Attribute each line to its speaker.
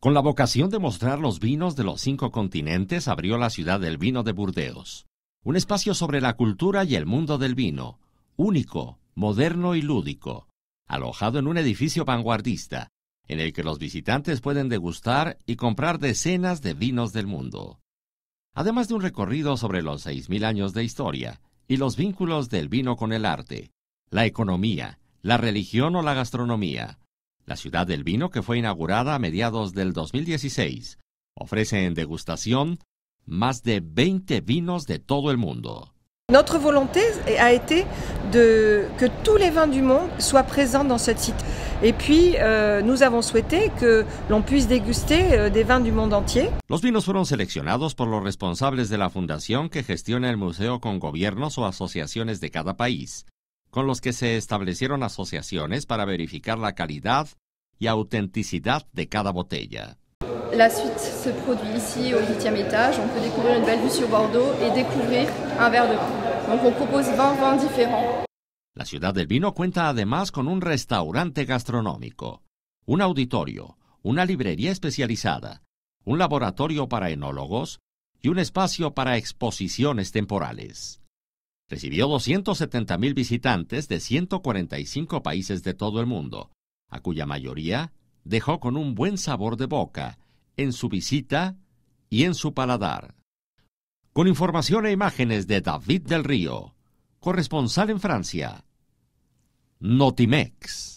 Speaker 1: Con la vocación de mostrar los vinos de los cinco continentes, abrió la ciudad del vino de Burdeos, un espacio sobre la cultura y el mundo del vino, único, moderno y lúdico, alojado en un edificio vanguardista, en el que los visitantes pueden degustar y comprar decenas de vinos del mundo. Además de un recorrido sobre los 6.000 años de historia y los vínculos del vino con el arte, la economía, la religión o la gastronomía, la ciudad del vino, que fue inaugurada a mediados del 2016, ofrece en degustación más de 20 vinos de todo el mundo.
Speaker 2: Notre volonté a été que tous les vins du monde soient présents dans ce site. Et puis, euh, nous avons souhaité que l'on puisse déguster euh, des vins du monde entier.
Speaker 1: Los vinos fueron seleccionados por los responsables de la fundación que gestiona el museo con gobiernos o asociaciones de cada país con los que se establecieron asociaciones para verificar la calidad y autenticidad de cada botella.
Speaker 2: La suite se produit ici au 8e étage. On peut découvrir une belle vue sur Bordeaux et découvrir un verre de vin. Donc on propose 20 vins différents.
Speaker 1: La ciudad del vino cuenta además con un restaurante gastronómico, un auditorio, una librería especializada, un laboratorio para enólogos y un espacio para exposiciones temporales. Recibió 270.000 visitantes de 145 países de todo el mundo, a cuya mayoría dejó con un buen sabor de boca en su visita y en su paladar. Con información e imágenes de David del Río, corresponsal en Francia, Notimex.